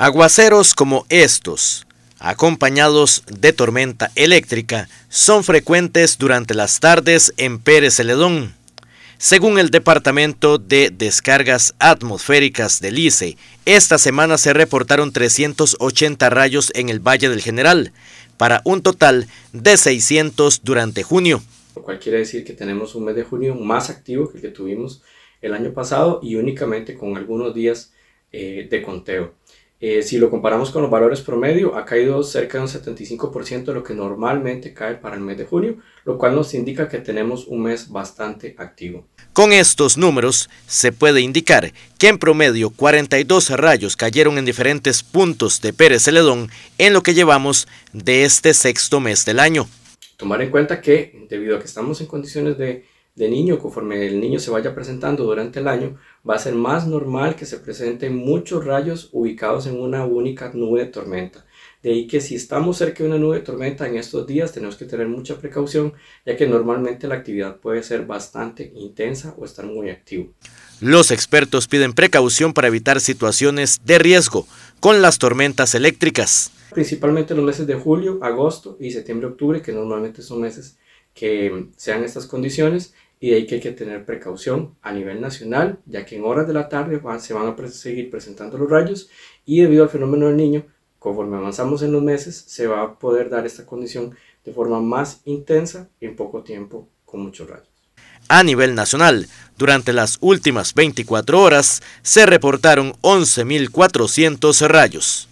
Aguaceros como estos, acompañados de tormenta eléctrica, son frecuentes durante las tardes en Pérez Celedón. Según el Departamento de Descargas Atmosféricas del ICE, esta semana se reportaron 380 rayos en el Valle del General, para un total de 600 durante junio. Lo cual quiere decir que tenemos un mes de junio más activo que el que tuvimos el año pasado y únicamente con algunos días eh, de conteo. Eh, si lo comparamos con los valores promedio, ha caído cerca de un 75% de lo que normalmente cae para el mes de junio, lo cual nos indica que tenemos un mes bastante activo. Con estos números, se puede indicar que en promedio 42 rayos cayeron en diferentes puntos de Pérez Celedón en lo que llevamos de este sexto mes del año. Tomar en cuenta que, debido a que estamos en condiciones de de niño, conforme el niño se vaya presentando durante el año, va a ser más normal que se presenten muchos rayos ubicados en una única nube de tormenta. De ahí que si estamos cerca de una nube de tormenta en estos días tenemos que tener mucha precaución, ya que normalmente la actividad puede ser bastante intensa o estar muy activo. Los expertos piden precaución para evitar situaciones de riesgo con las tormentas eléctricas. Principalmente los meses de julio, agosto y septiembre-octubre, que normalmente son meses que sean estas condiciones, y de ahí que hay que tener precaución a nivel nacional, ya que en horas de la tarde se van a seguir presentando los rayos y debido al fenómeno del niño, conforme avanzamos en los meses, se va a poder dar esta condición de forma más intensa en poco tiempo con muchos rayos. A nivel nacional, durante las últimas 24 horas se reportaron 11.400 rayos.